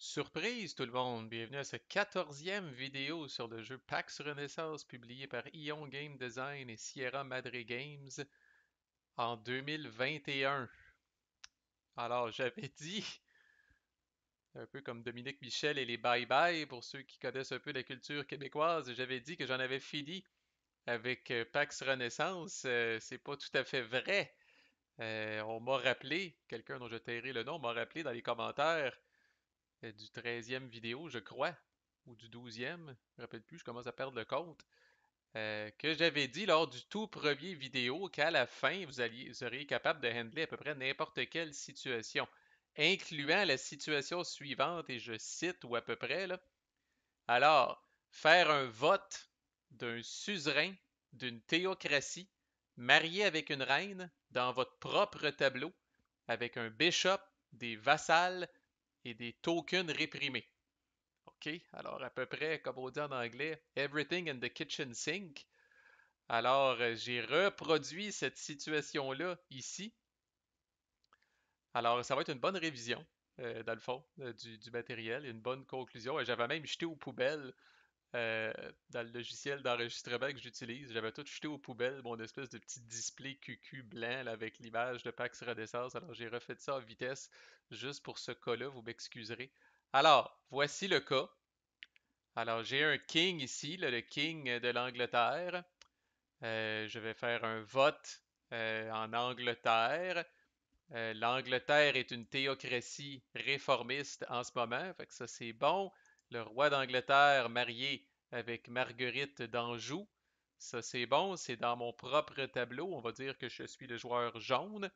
Surprise tout le monde, bienvenue à cette quatorzième vidéo sur le jeu Pax Renaissance publié par Ion Game Design et Sierra Madre Games en 2021. Alors j'avais dit, un peu comme Dominique Michel et les Bye Bye pour ceux qui connaissent un peu la culture québécoise, j'avais dit que j'en avais fini avec euh, Pax Renaissance, euh, c'est pas tout à fait vrai. Euh, on m'a rappelé, quelqu'un dont je tairai le nom m'a rappelé dans les commentaires euh, du 13e vidéo, je crois, ou du 12e, je me rappelle plus, je commence à perdre le compte, euh, que j'avais dit lors du tout premier vidéo qu'à la fin, vous, alliez, seriez capable de handler à peu près n'importe quelle situation, incluant la situation suivante, et je cite ou à peu près, là. Alors, faire un vote d'un suzerain d'une théocratie marié avec une reine dans votre propre tableau, avec un bishop, des vassals, des tokens réprimés. OK? Alors, à peu près, comme on dit en anglais, everything in the kitchen sink. Alors, euh, j'ai reproduit cette situation-là ici. Alors, ça va être une bonne révision, euh, dans le fond, euh, du, matériel, une bonne conclusion. J'avais même jeté aux poubelles euh, dans le logiciel d'enregistrement que j'utilise, j'avais tout jeté aux poubelles, mon espèce de petit display QQ blanc avec l'image de Pax Renaissance. Alors j'ai refait ça en vitesse juste pour ce cas-là, vous m'excuserez. Alors, voici le cas. Alors j'ai un king ici, le king de l'Angleterre. Euh, je vais faire un vote euh, en Angleterre. L'Angleterre est une théocratie réformiste en ce moment, fait que ça c'est bon le roi d'Angleterre marié avec Marguerite d'Anjou. Ça, c'est bon, c'est dans mon propre tableau. On va dire que je suis le joueur jaune.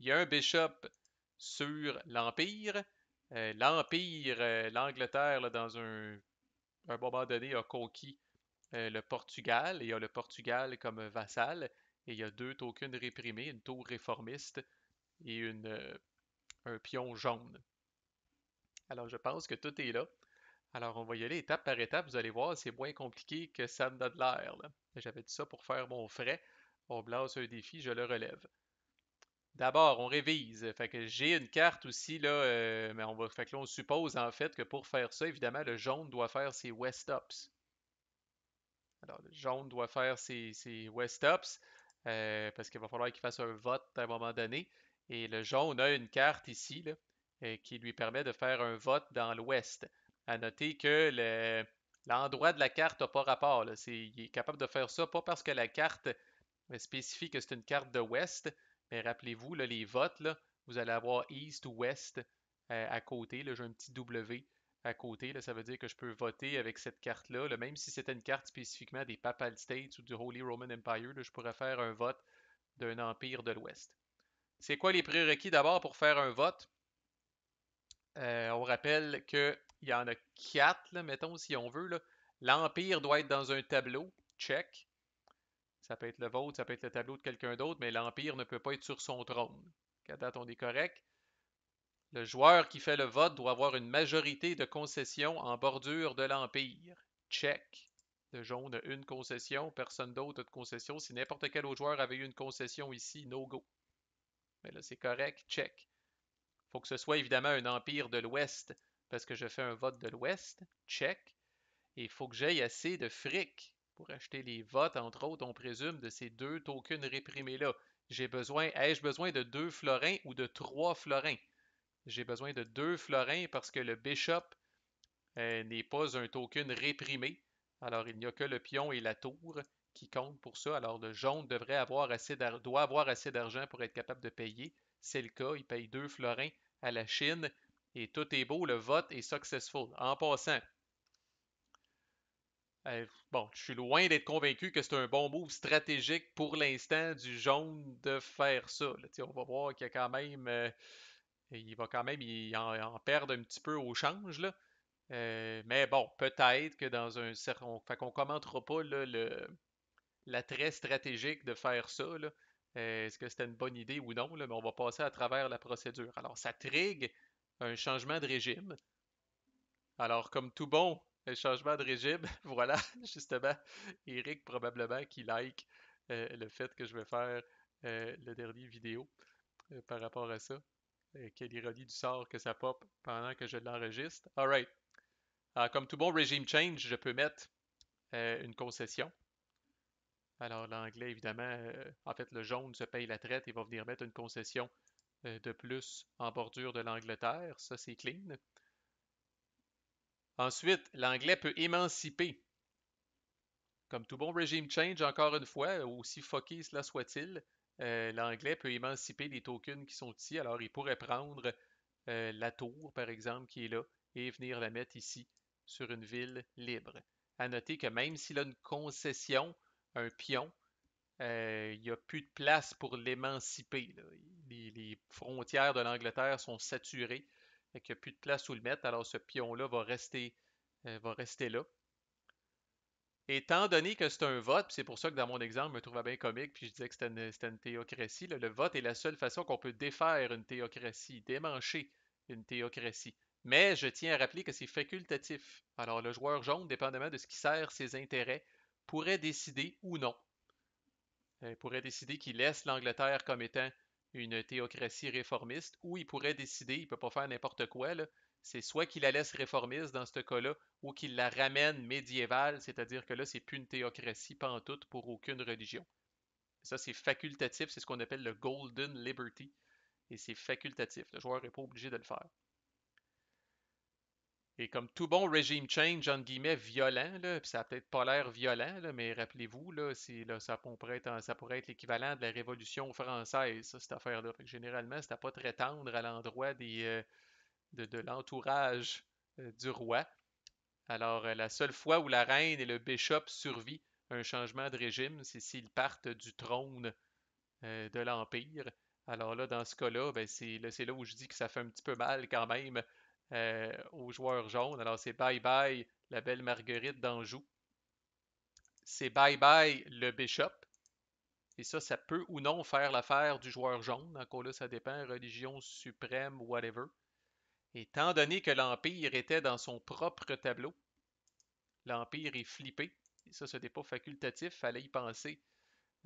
Il y a un bishop sur l'Empire. Euh, L'Empire, euh, l'Angleterre, dans un, moment donné, a conquis euh, le Portugal. Et il y a le Portugal comme vassal. Et il y a deux tokens réprimés, une tour réformiste et un pion jaune. Alors, je pense que tout est là. Alors, on va y aller étape par étape. Vous allez voir, c'est moins compliqué que ça me donne l'air. J'avais dit ça pour faire mon frais. On blase un défi, je le relève. D'abord, on révise. Fait que j'ai une carte aussi, là, euh, mais on là, on suppose en fait que pour faire ça, évidemment, le jaune doit faire ses West Ups. Alors, le jaune doit faire ses, West Ups. Euh, parce qu'il va falloir qu'il fasse un vote à un moment donné. Et le jaune a une carte ici euh, qui lui permet de faire un vote dans l'ouest. À noter que l'endroit de la carte n'a pas rapport. C'est, il est capable de faire ça, pas parce que la carte spécifie que c'est une carte de West, mais rappelez-vous, les votes, vous allez avoir East ou West euh, à côté. J'ai un petit W à côté. ça veut dire que je peux voter avec cette carte-là. même si c'était une carte spécifiquement des Papal States ou du Holy Roman Empire, je pourrais faire un vote d'un empire de l'Ouest. C'est quoi les prérequis d'abord pour faire un vote? Euh, on rappelle que il y en a quatre, mettons, si on veut. L'Empire doit être dans un tableau, check. Ça peut être le vote, ça peut être le tableau de quelqu'un d'autre, mais l'Empire ne peut pas être sur son trône. À date, on est correct. Le joueur qui fait le vote doit avoir une majorité de concessions en bordure de l'Empire. Check. Le jaune a une concession, personne d'autre a de concession. Si n'importe quel autre joueur avait eu une concession ici, no go. Mais là, c'est correct, check. Il faut que ce soit évidemment un empire de l'Ouest parce que je fais un vote de l'Ouest, check. Et il faut que j'aille assez de fric pour acheter les votes, entre autres, on présume, de ces deux tokens réprimés-là. J'ai besoin, ai-je besoin de deux florins ou de trois florins? J'ai besoin de deux florins parce que le bishop euh, n'est pas un token réprimé. Alors, il n'y a que le pion et la tour qui comptent pour ça. Alors, le jaune devrait avoir assez doit avoir assez d'argent pour être capable de payer. C'est le cas. Il paye deux florins à la Chine et tout est beau, le vote est successful. En passant, euh, bon, je suis loin d'être convaincu que c'est un bon move stratégique pour l'instant du jaune de faire ça. on va voir qu'il y a quand même. Euh, il va quand même en, perdre un petit peu au change. Là. Euh, mais bon, peut-être que dans un certain. Fait qu'on commentera pas l'attrait stratégique de faire ça. Là. Est-ce que c'était une bonne idée ou non? Là, mais on va passer à travers la procédure. Alors, ça trigue un changement de régime. Alors, comme tout bon un changement de régime, voilà, justement, Eric probablement qui like euh, le fait que je vais faire euh, le dernier vidéo euh, par rapport à ça. quelle ironie du sort que ça pop pendant que je l'enregistre. Alright. Alors, comme tout bon régime change, je peux mettre une concession. Alors, l'anglais, évidemment, en fait, le jaune se paye la traite et va venir mettre une concession euh, de plus en bordure de l'Angleterre. Ça, c'est clean. Ensuite, l'anglais peut émanciper. Comme tout bon régime change, encore une fois, aussi foqué cela soit-il, euh, l'anglais peut émanciper les tokens qui sont ici. Alors, il pourrait prendre euh, la tour, par exemple, qui est là, et venir la mettre ici, sur une ville libre. À noter que même s'il a une concession, un pion, il n'y a plus de place pour l'émanciper les, frontières de l'Angleterre sont saturées et qu'il n'y a plus de place où le mettre. Alors ce pion-là va rester, euh, va rester là. Étant donné que c'est un vote, c'est pour ça que dans mon exemple, je me trouvais bien comique, puis je disais que c'était une, théocratie. le vote est la seule façon qu'on peut défaire une théocratie, démancher une théocratie. Mais je tiens à rappeler que c'est facultatif. Alors le joueur jaune, dépendamment de ce qui sert ses intérêts, pourrait décider ou non. Il euh, pourrait décider qu'il laisse l'Angleterre comme étant une théocratie réformiste, où il pourrait décider, il ne peut pas faire n'importe quoi, c'est soit qu'il la laisse réformiste dans ce cas-là, ou qu'il la ramène médiévale, c'est-à-dire que là, c'est plus une théocratie pantoute pour aucune religion. Ça, c'est facultatif, c'est ce qu'on appelle le Golden Liberty, et c'est facultatif. Le joueur n'est pas obligé de le faire. Et comme tout bon régime change, entre guillemets, violent, là, puis ça n'a peut-être pas l'air violent, mais rappelez-vous, là, là, ça, pourrait être, ça pourrait être l'équivalent de la Révolution française, cette affaire-là. généralement, c'était pas très tendre à l'endroit euh, de, l'entourage euh, du roi. Alors, euh, la seule fois où la reine et le bishop survit un changement de régime, c'est s'ils partent du trône de l'Empire. Alors là, dans ce cas-là, ben, c'est là où je dis que ça fait un petit peu mal quand même au euh, aux joueurs jaunes. Alors, c'est bye bye la belle Marguerite d'Anjou. C'est bye bye le bishop. Et ça, ça peut ou non faire l'affaire du joueur jaune. Encore là, ça dépend, religion suprême, whatever. Étant donné que l'Empire était dans son propre tableau, l'Empire est flippé. Et ça, ce n'était pas facultatif, fallait y penser.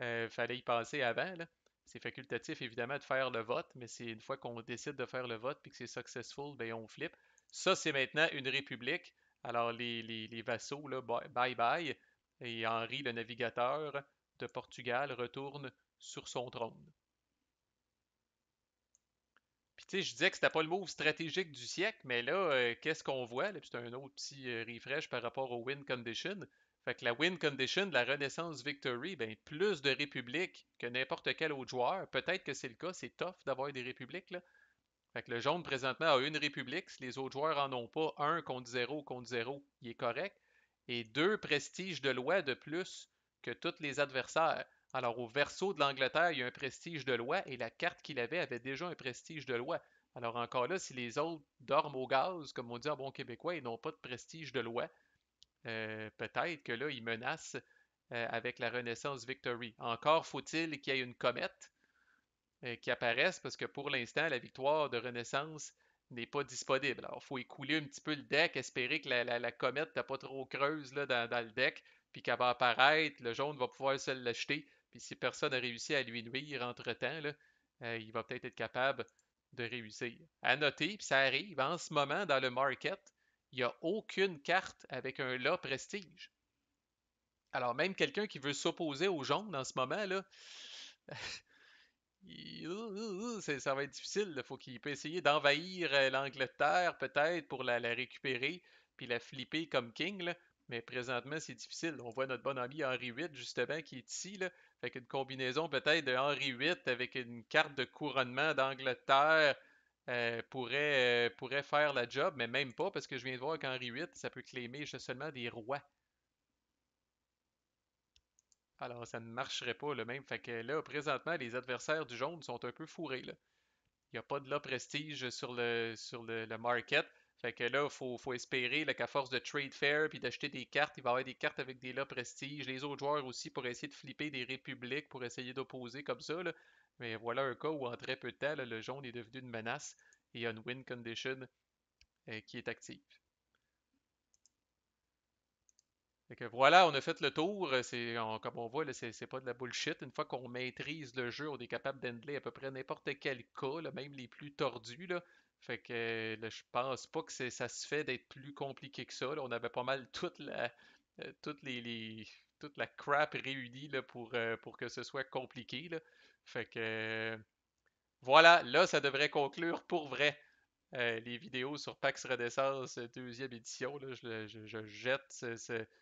Euh, fallait y penser avant. Là c'est facultatif évidemment de faire le vote, mais c'est une fois qu'on décide de faire le vote puis que c'est successful, ben on flippe. Ça, c'est maintenant une république. Alors les, vassaux, là, bye bye. Et Henri, le navigateur de Portugal, retourne sur son trône. Puis tu sais, je disais que n'était pas le move stratégique du siècle, mais là, euh, qu'est-ce qu'on voit? c'est un autre petit euh, refresh par rapport au win condition. Fait que la win condition de la Renaissance Victory, ben, plus de républiques que n'importe quel autre joueur. Peut-être que c'est le cas, c'est tough d'avoir des républiques. Là. Fait que le jaune, présentement, a une république. Si les autres joueurs en ont pas, un contre zéro contre zéro, il est correct. Et deux prestiges de loi de plus que tous les adversaires. Alors, au verso de l'Angleterre, il y a un prestige de loi et la carte qu'il avait avait déjà un prestige de loi. Alors, encore là, si les autres dorment au gaz, comme on dit en bon québécois, ils n'ont pas de prestige de loi, euh, peut-être que là, il menace euh, avec la Renaissance Victory. Encore faut-il qu'il y ait une comète euh, qui apparaisse parce que pour l'instant, la victoire de Renaissance n'est pas disponible. Alors, il faut écouler un petit peu le deck, espérer que la, comète n'est pas trop creuse dans, le deck, puis qu'elle va apparaître, le jaune va pouvoir se l'acheter, puis si personne n'a réussi à lui nuire entre-temps, il va peut-être être capable de réussir. À noter, puis ça arrive en ce moment dans le market, il n'y a aucune carte avec un La prestige. Alors, même quelqu'un qui veut s'opposer aux jaunes en ce moment, là, ça va être difficile. il faut qu'il puisse essayer d'envahir euh, l'Angleterre, peut-être, pour la, récupérer, puis la flipper comme King. Mais présentement, c'est difficile. On voit notre bon ami Henri VIII, justement, qui est ici. Là. Fait combinaison peut-être de Henri VIII avec une carte de couronnement d'Angleterre euh, pourrait, euh, pourrait faire la job, mais même pas, parce que je viens de voir qu'Henri VIII, ça peut claimer seulement des rois. Alors, ça ne marcherait pas le même. Fait que là, présentement, les adversaires du jaune sont un peu fourrés. Là. Il n'y a pas de la prestige sur le, sur le, market. Fait que là, il faut, espérer qu'à force de trade fair puis d'acheter des cartes, il va y avoir des cartes avec des la prestige. Les autres joueurs aussi pour essayer de flipper des républiques, pour essayer d'opposer comme ça. Là. Mais voilà un cas où en très peu de temps, le jaune est devenu une menace et il y a une win condition euh, qui est active. que voilà, on a fait le tour. Euh, comme on voit, c'est pas de la bullshit. Une fois qu'on maîtrise le jeu, on est capable d'handler à peu près n'importe quel cas, même les plus tordus. Là. Fait que euh, je pense pas que ça se fait d'être plus compliqué que ça. On avait pas mal toute la, toutes les, toute la crap réunie pour, euh, pour que ce soit compliqué. Fait que voilà, là, ça devrait conclure pour vrai. Euh, les vidéos sur Pax 2 euh, deuxième édition. je, jette ce,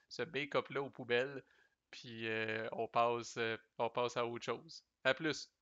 ce, make-up-là aux poubelles. Puis on, passe, on passe à autre chose. À plus!